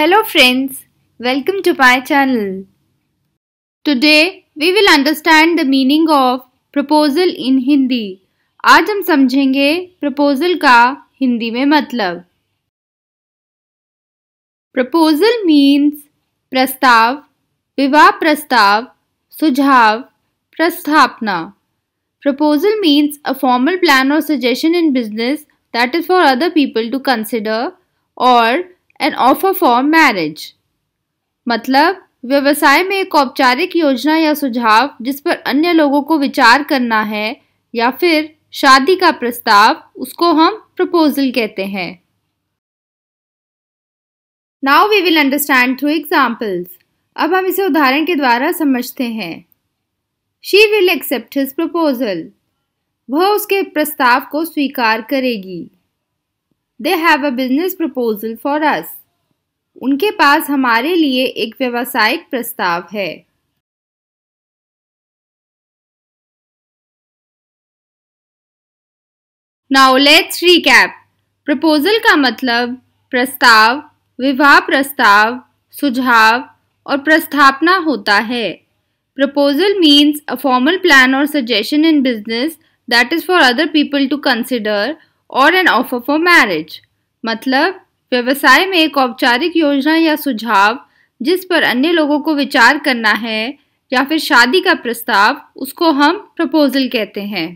Hello friends, welcome to my channel. Today we will understand the meaning of proposal in Hindi. aaj hum samjhenge proposal ka hindi mein matlab Proposal means prastav vivah prastav sujhav prasthapna Proposal means a formal plan or suggestion in business that is for other people to consider or an offer for marriage मतलब व्यवसाय में एक औपचारिक योजना या सुझाव जिस पर अन्य लोगों को विचार करना है या फिर शादी का प्रस्ताव उसको हम प्रपोजल कहते हैं now we will understand through examples अब हम इसे उदाहरण के द्वारा समझते हैं she will accept his proposal वह उसके प्रस्ताव को स्वीकार करेगी they have a business proposal for us उनके पास हमारे लिए एक व्यावसायिक प्रस्ताव है नाउ लेट्स रिकैप प्रपोजल का मतलब प्रस्ताव विवाह प्रस्ताव सुझाव और प्रस्थापना होता है proposal means a formal plan or suggestion in business that is for other people to consider or an offer for marriage मतलब व्यवसाय में एक औपचारिक योजना या सुझाव जिस पर अन्य लोगों को विचार करना है या फिर शादी का प्रस्ताव उसको हम प्रपोजल कहते हैं